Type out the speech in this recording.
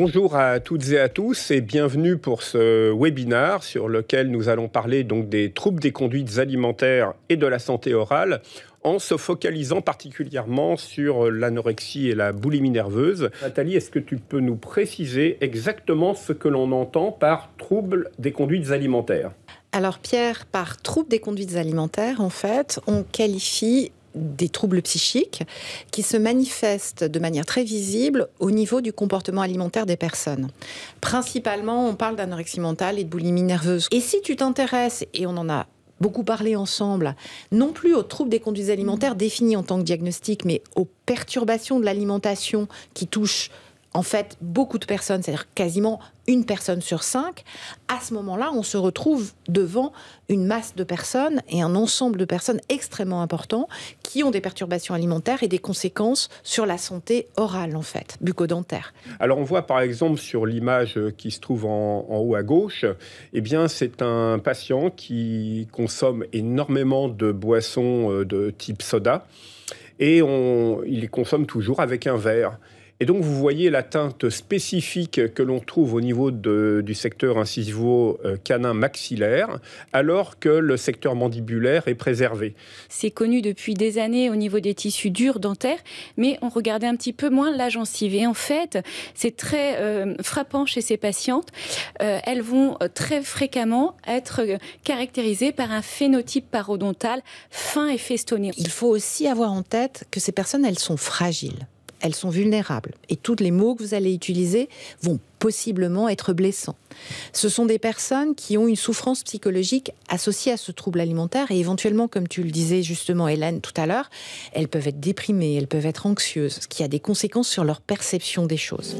Bonjour à toutes et à tous et bienvenue pour ce webinaire sur lequel nous allons parler donc des troubles des conduites alimentaires et de la santé orale en se focalisant particulièrement sur l'anorexie et la boulimie nerveuse. Nathalie, est-ce que tu peux nous préciser exactement ce que l'on entend par trouble des conduites alimentaires alors Pierre, par trouble des conduites alimentaires, en fait, on qualifie des troubles psychiques qui se manifestent de manière très visible au niveau du comportement alimentaire des personnes. Principalement, on parle d'anorexie mentale et de boulimie nerveuse. Et si tu t'intéresses, et on en a beaucoup parlé ensemble, non plus aux troubles des conduites alimentaires définis en tant que diagnostic, mais aux perturbations de l'alimentation qui touchent en fait beaucoup de personnes, c'est-à-dire quasiment une personne sur cinq, à ce moment-là, on se retrouve devant une masse de personnes et un ensemble de personnes extrêmement importants qui ont des perturbations alimentaires et des conséquences sur la santé orale, en fait, bucco-dentaire. Alors, on voit par exemple sur l'image euh, qui se trouve en, haut à gauche, eh bien, c'est un patient qui consomme énormément de boissons euh, de type soda et il les consomme toujours avec un verre. Et donc, vous voyez l'atteinte spécifique que l'on trouve au niveau du secteur incisivo-canin euh, maxillaire, alors que le secteur mandibulaire est préservé. C'est connu depuis des années au niveau des tissus durs dentaires, mais on regardait un petit peu moins la gencive. Et en fait, c'est très euh, frappant chez ces patientes. Euh, elles vont très fréquemment être caractérisées par un phénotype parodontal fin et festonné. Il faut aussi avoir en tête que ces personnes, elles sont fragiles elles sont vulnérables. Et tous les mots que vous allez utiliser vont possiblement être blessants. Ce sont des personnes qui ont une souffrance psychologique associée à ce trouble alimentaire et éventuellement, comme tu le disais justement Hélène tout à l'heure, elles peuvent être déprimées, elles peuvent être anxieuses, ce qui a des conséquences sur leur perception des choses.